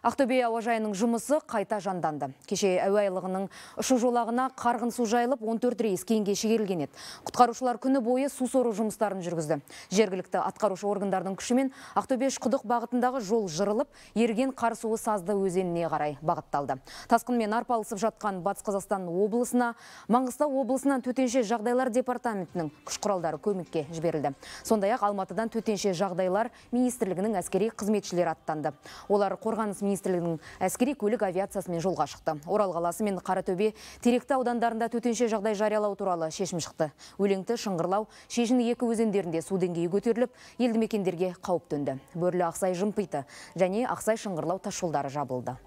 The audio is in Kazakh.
Ақтөбе ауажайының жұмысы қайта жанданды. Кеше әуайлығының ұшу жолағына қарғын су жайылып 14 рейс кейінге шегерілген еді. Құтқарушылар күні бойы су сору жұмыстарын жүргізді. Жергілікті атқарушы органдардың күшімен Ақтөбе құдық бағытындағы жол жырылып, ерген қар суы сазды өзеніне қарай бағытталды. Тасқынмен арпалысып жатқан Батыс Қазақстан облысына, Маңғыстау облысынан төтенше жағдайлар департаментінің күш құралдары көмекке жіберілді. Сондай-ақ Алматыдан төтенше жағдайлар министрлігінің әскери қызметшілері аттанды. Олар қорғаныс министрлігінің әскери көлік авиациясымен жолға шықты. Орал қаласы мен Қаратөбе теректі аудандарында төтенше жағдай жариялау туралы шешім шықты. Өлеңті шыңғырлау шешін екі өзендерінде су деңгейі көтеріліп, елді мекендерге қауіп төнді. Бөрлі Ақсай жымпыты және Ақсай шыңғырлау ташылдары жабылды.